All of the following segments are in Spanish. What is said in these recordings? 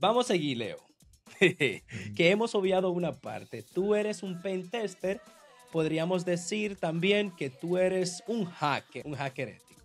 Vamos a seguir, Leo. que hemos obviado una parte. Tú eres un pentester. Podríamos decir también que tú eres un hacker, un hacker ético.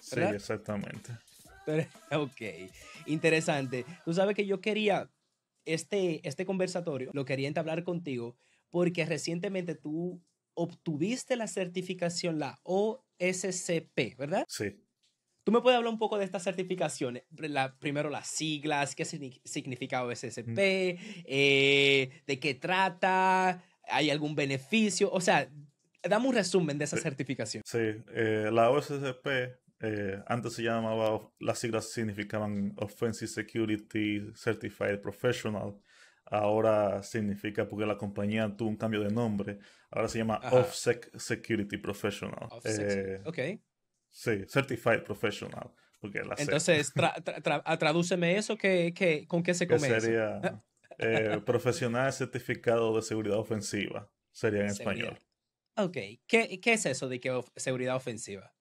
Sí, exactamente. ok, interesante. Tú sabes que yo quería este, este conversatorio, lo quería entablar contigo porque recientemente tú obtuviste la certificación, la OSCP, ¿verdad? Sí. ¿Tú me puedes hablar un poco de estas certificaciones? La, primero las siglas, qué significa OSSP, eh, de qué trata, hay algún beneficio, o sea, dame un resumen de esa certificación. Sí, eh, la OSSP eh, antes se llamaba, las siglas significaban Offensive Security Certified Professional. Ahora significa, porque la compañía tuvo un cambio de nombre, ahora se llama Ajá. Security Professional. ok. Sí, Certified Professional. Porque Entonces, ah, tradúceme eso, que, ¿con qué se comienza? sería eh, profesional certificado de seguridad ofensiva, sería en español. Ok, ¿Qué, ¿qué es eso de que seguridad ofensiva?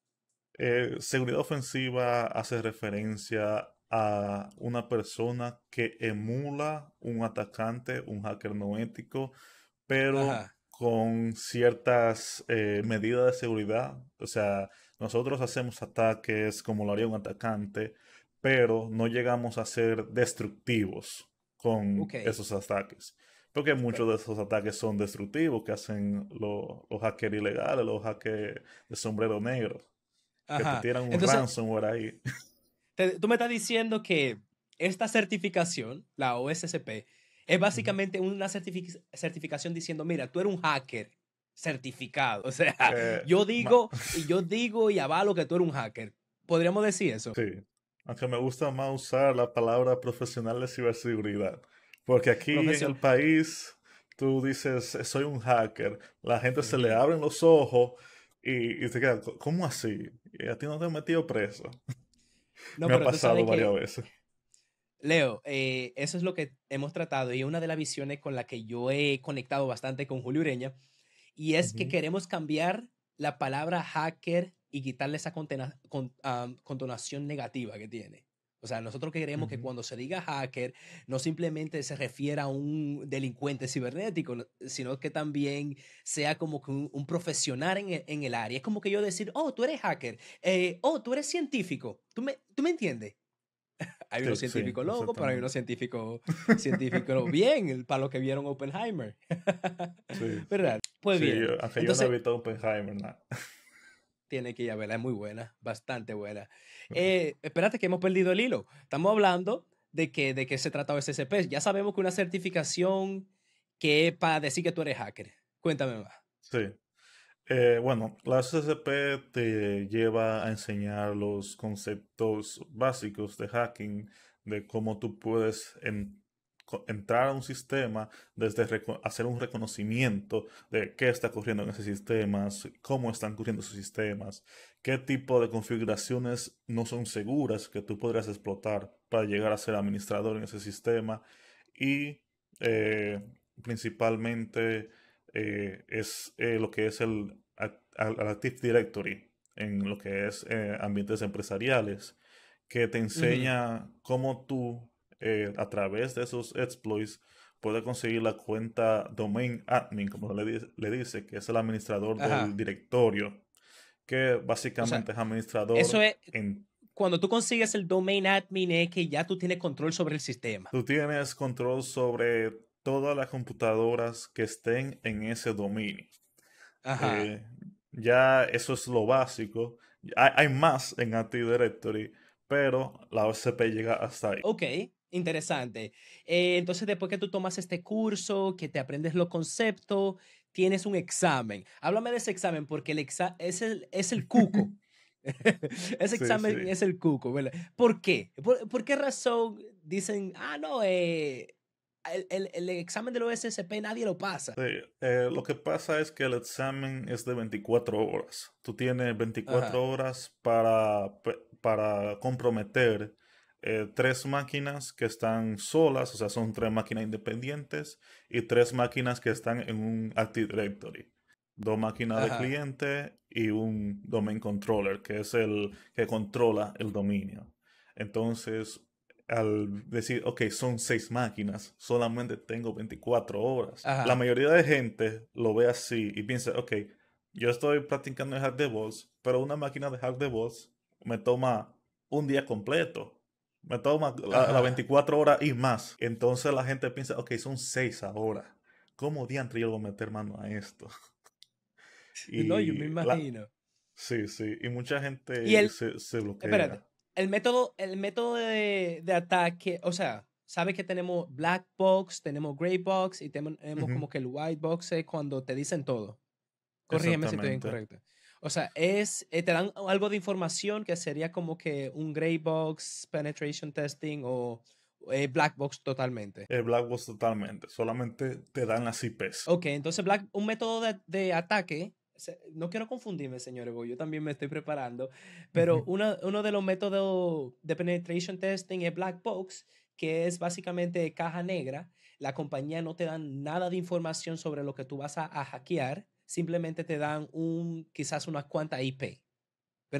Eh, seguridad ofensiva hace referencia a una persona que emula un atacante, un hacker no ético, pero con ciertas eh, medidas de seguridad, o sea, nosotros hacemos ataques como lo haría un atacante, pero no llegamos a ser destructivos con esos ataques. Porque muchos de esos ataques son destructivos que hacen los hackers ilegales, los hackers de sombrero negro. Que te tiran un ransomware ahí. tú me estás diciendo que esta certificación, la OSCP, es básicamente una certificación diciendo, mira, tú eres un hacker certificado. O sea, yo digo, y yo digo y avalo que tú eres un hacker. ¿Podríamos decir eso? Sí. Aunque me gusta más usar la palabra profesional de ciberseguridad. Porque aquí en el país tú dices, eh, soy un hacker. La gente se le abren los ojos y, te queda, ¿cómo así? ¿Y a ti no te han metido preso. No, me ha pasado varias veces. Leo, eh, eso es lo que hemos tratado y una de las visiones con la que yo he conectado bastante con Julio Ureña y es que queremos cambiar la palabra hacker y quitarle esa contonación negativa que tiene. O sea, nosotros queremos que cuando se diga hacker, no simplemente se refiera a un delincuente cibernético, sino que también sea como que un, profesional en el, en el, área. Es como que yo decir, oh, tú eres hacker, eh, oh, tú eres científico. ¿Tú me, ¿Tú me entiendes? hay unos científicos locos, pero hay unos científicos científicos bien, para los que vieron Oppenheimer. sí. ¿Verdad? Pues bien. Yo, Entonces, yo no he visto Oppenheimer, Tiene que ir a verla, es muy buena, bastante buena. Eh, espérate que hemos perdido el hilo. Estamos hablando de que de qué se ese SCP. Ya sabemos que una certificación que es para decir que tú eres hacker. Cuéntame más. Sí. Eh, bueno, la CCP te lleva a enseñar los conceptos básicos de hacking, de cómo tú puedes entrar a un sistema, desde hacer un reconocimiento de qué está ocurriendo en ese sistema, cómo están ocurriendo sus sistemas, qué tipo de configuraciones no son seguras que tú podrías explotar para llegar a ser administrador en ese sistema y eh, principalmente eh, es eh, lo que es el, Active Directory en lo que es eh, ambientes empresariales, que te enseña cómo tú a través de esos exploits puedes conseguir la cuenta domain admin, como le, le dice, que es el administrador del directorio, que básicamente es administrador eso es... cuando tú consigues el domain admin es que ya tú tienes control sobre el sistema. Tú tienes control sobre todas las computadoras que estén en ese dominio. Ajá. Eh, ya eso es lo básico. Hay, más en Active Directory, pero la OSP llega hasta ahí. Ok, interesante. Eh, entonces, después que tú tomas este curso, que te aprendes los conceptos, tienes un examen. Háblame de ese examen, porque el exa es, el, es el cuco. ese examen es el cuco. ¿verdad? ¿Por qué? ¿Por, qué razón dicen, ah, no, eh, el, el, de examen del nadie lo pasa. Eh, lo que pasa es que el examen es de 24 horas. Tú tienes 24 horas para, para comprometer eh, tres máquinas que están solas, o sea, son tres máquinas independientes y tres máquinas que están en un Active Directory. Dos máquinas de cliente y un domain controller, que es el que controla el dominio. Entonces, al decir, ok, son seis máquinas, solamente tengo 24 horas. La mayoría de gente lo ve así y piensa, ok, yo estoy practicando el hack de voz pero una máquina de hack de voz me toma un día completo. Me toma las 24 horas y más. Entonces la gente piensa, ok, son seis ahora. ¿Cómo diantre yo voy a meter mano a esto? y no, yo me imagino. Sí, sí. Y mucha gente se, bloquea el método, el método de, ataque, o sea, sabes que tenemos black box, tenemos gray box y tenemos como que el white box es cuando te dicen todo. Corrígeme si estoy incorrecto. O sea, es, eh, te dan algo de información que sería como que un gray box penetration testing o eh, black box totalmente. El eh, black box totalmente, solamente te dan las IPs. Ok, entonces un método de ataque no quiero confundirme, señores, yo también me estoy preparando, pero uno, de los métodos de penetration testing es black box, que es básicamente caja negra. La compañía no te da nada de información sobre lo que tú vas a, hackear, simplemente te dan un, quizás unas cuantas IP.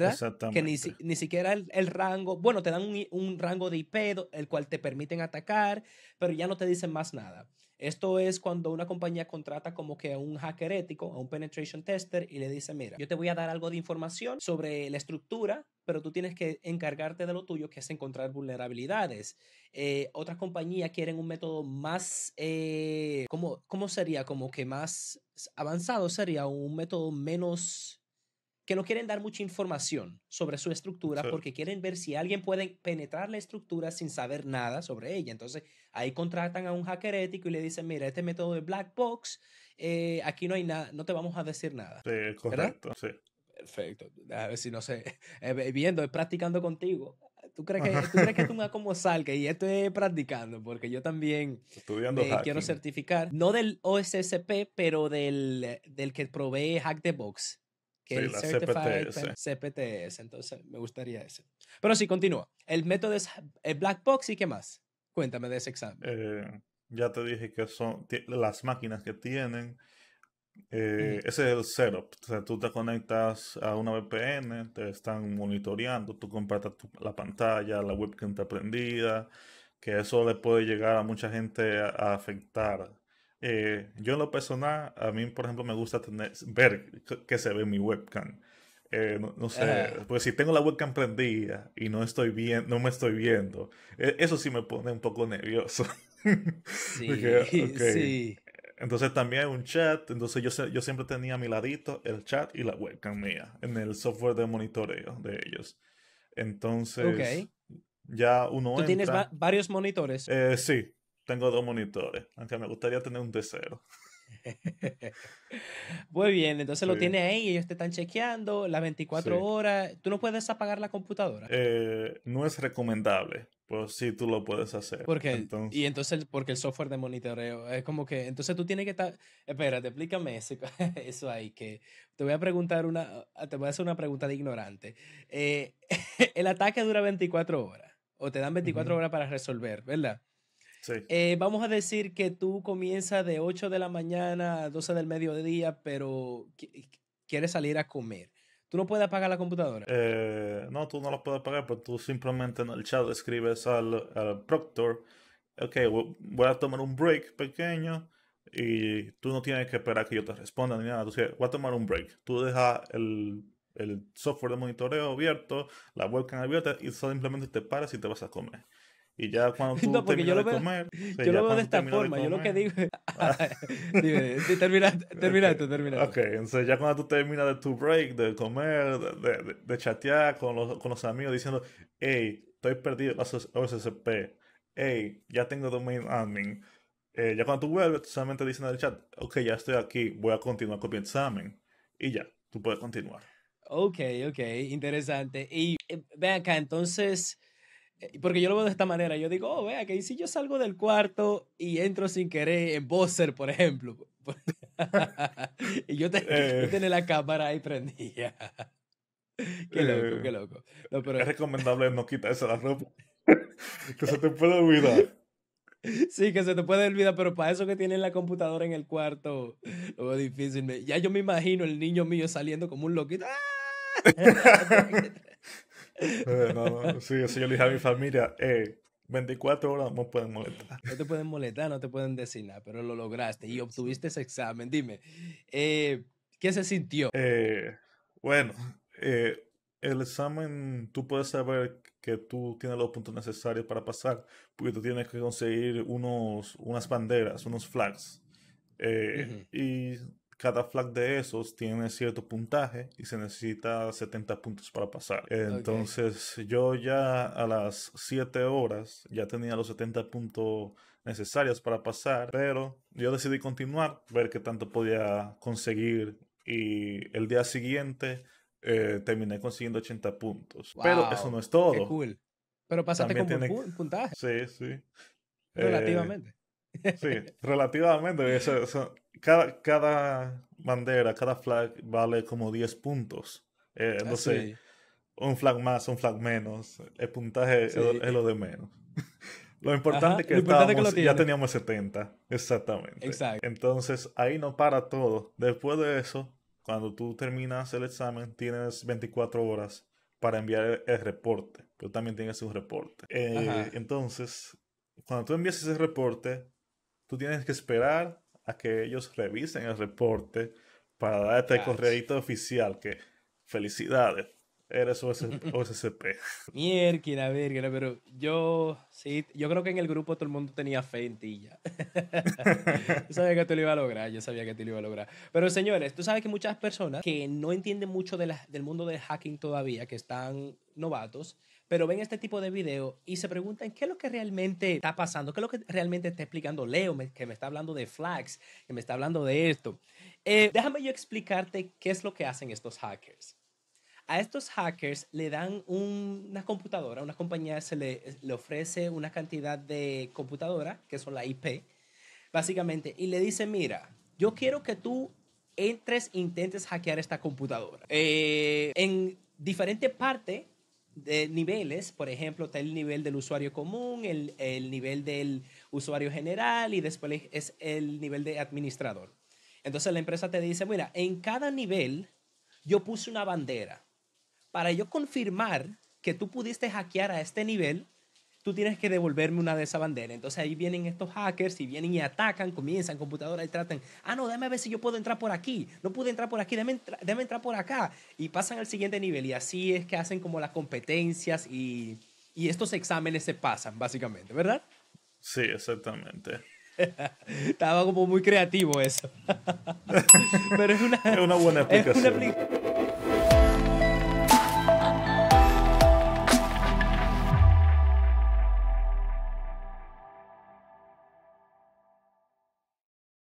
Exactamente. Que ni, ni siquiera el, el, rango, bueno, te dan un, un, rango de IP, el cual te permiten atacar, pero ya no te dicen más nada. Esto es cuando una compañía contrata como que a un hacker ético, a un penetration tester, y le dice, mira, yo te voy a dar algo de información sobre la estructura, pero tú tienes que encargarte de lo tuyo, que es encontrar vulnerabilidades. Eh, otras compañías quieren un método más, eh, ¿cómo sería? Como que más avanzado sería un método menos que no quieren dar mucha información sobre su estructura porque quieren ver si alguien puede penetrar la estructura sin saber nada sobre ella. Entonces ahí contratan a un hacker ético y le dicen, mira, este método de black box, eh, aquí no hay nada, no te vamos a decir nada. correcto, sí. Perfecto. A ver si no sé, eh, viendo, eh, practicando contigo. ¿Tú crees que, ¿tú crees que tú me como salga? Y estoy practicando porque yo también Estudiando eh, quiero certificar, no del OSSP, pero del, del que provee Hack the Box que sí, es CPTS. CPTS. Entonces, me gustaría ese. Pero sí, continúa. El método es el eh, black box y qué más. Cuéntame de ese examen. Eh, ya te dije que son las máquinas que tienen. Eh, ese es el setup. O sea, tú te conectas a una VPN, te están monitoreando, tú compartas la pantalla, la webcam está prendida, que eso le puede llegar a mucha gente a afectar eh, yo en lo personal, a mí, por ejemplo, me gusta tener, ver que se ve mi webcam. Eh, no, sé, pues si tengo la webcam prendida y no estoy bien, no me estoy viendo, eh, eso sí me pone un poco nervioso. sí, Entonces también hay un chat, entonces yo, yo siempre tenía a mi ladito el chat y la webcam mía en el software de monitoreo de ellos. Entonces, ya uno... ¿Tú tienes varios monitores? sí, tengo dos monitores, aunque me gustaría tener un tercero. Muy bien, entonces lo tiene ahí, ellos te están chequeando las 24 horas. ¿Tú no puedes apagar la computadora? Eh, no es recomendable, pero sí tú lo puedes hacer. Porque, qué? Y entonces, porque el software de monitoreo es como que, entonces tú tienes que estar, espérate, explícame eso, eso ahí, que te voy a preguntar una, te voy a hacer una pregunta de ignorante. Eh, el ataque dura 24 horas, o te dan 24 horas para resolver, ¿verdad? Eh, vamos a decir que tú comienzas de 8 de la mañana a 12 del mediodía, pero quieres salir a comer. ¿Tú no puedes apagar la computadora? Eh, no, tú no lo puedes apagar, pero tú simplemente en el chat escribes al, proctor, ok, voy a tomar un break pequeño y tú no tienes que esperar que yo te responda ni nada. Tú voy a tomar un break. Tú dejas el, el software de monitoreo abierto, la webcam abierta y simplemente te paras y te vas a comer. Y ya cuando tú terminas de comer. yo lo veo de esta forma. yo lo que digo. Dime, termina, termina Ok, entonces ya cuando tú terminas de tu break, de comer, de, de, chatear con los, con los amigos diciendo, hey, estoy perdido en OSCP. Hey, ya tengo domain admin. Eh, ya cuando tú vuelves, tú solamente dicen en el chat, ok, ya estoy aquí, voy a continuar con mi examen. Y ya, tú puedes continuar. Ok, ok, interesante. Y eh, ve acá, entonces. Eh, porque yo lo veo de esta manera, yo digo, oh, vea, que si yo salgo del cuarto y entro sin querer en Bowser, por ejemplo, y yo, te, eh. la cámara ahí prendida. qué loco, eh. qué loco. Es recomendable no quitarse la ropa, que se te puede olvidar. Sí, que se te puede olvidar, pero para eso que tienen la computadora en el cuarto, lo difícil. Ya yo me imagino el niño mío saliendo como un loquito no, no, sí, yo le dije a mi familia, eh, 24 horas no pueden molestar. No te pueden molestar, no te pueden decir nada, pero lo lograste y obtuviste ese examen. Dime, eh, ¿qué se sintió? Eh, bueno, eh, el examen, tú puedes saber que tú tienes los puntos necesarios para pasar, porque tú tienes que conseguir unos, unas banderas, unos flags. Y cada flag de esos tiene cierto puntaje y se necesita 70 puntos para pasar. Entonces yo ya a las 7 horas ya tenía los 70 puntos necesarios para pasar, pero yo decidí continuar, ver qué tanto podía conseguir y el día siguiente eh, terminé consiguiendo 80 puntos. pero eso no es todo. Pero pasaste También con puntaje. Sí, sí. Relativamente. Eh, sí, relativamente cada, cada bandera, cada flag vale como 10 puntos. Eh, sé. un flag más, un flag menos, el puntaje es, lo de menos. lo importante es que, estábamos, ya teníamos 70, exactamente. Entonces, ahí no para todo. Después de eso, cuando tú terminas el examen, tienes 24 horas para enviar el, reporte. Pero también tienes un reporte. Eh, entonces, cuando tú envías ese reporte, tú tienes que esperar a que ellos revisen el reporte para dar este corredito oficial que felicidades, eres OSCP. Mierda, verga, pero yo sí, yo creo que en el grupo todo el mundo tenía fe en ti yo sabía que tú lo iba a lograr, yo sabía que tú lo iba a lograr. Pero señores, tú sabes que muchas personas que no entienden mucho de la, del mundo del hacking todavía, que están novatos, pero ven este tipo de video y se preguntan qué es lo que realmente está pasando, qué es lo que realmente está explicando Leo, que me está hablando de flags, que me está hablando de esto. Eh, déjame yo explicarte qué es lo que hacen estos hackers. A estos hackers le dan una computadora, una compañía se le, ofrece una cantidad de computadora, que son la IP, básicamente, y le dice, mira, yo quiero que tú entres, intentes hackear esta computadora. Eh, en diferente parte de niveles, por ejemplo, está el nivel del usuario común, el, el, nivel del usuario general y después es el nivel de administrador. Entonces la empresa te dice, mira, en cada nivel yo puse una bandera. Para yo confirmar que tú pudiste hackear a este nivel, tú tienes que devolverme una de esa bandera. Entonces ahí vienen estos hackers y vienen y atacan, comienzan computadora y tratan, ah, no, déjame ver si yo puedo entrar por aquí, no pude entrar por aquí, déjame, entrar por acá. Y pasan al siguiente nivel y así es que hacen como las competencias y, estos exámenes se pasan, básicamente, ¿verdad? Sí, exactamente. Estaba como muy creativo eso. Pero es una, buena explicación.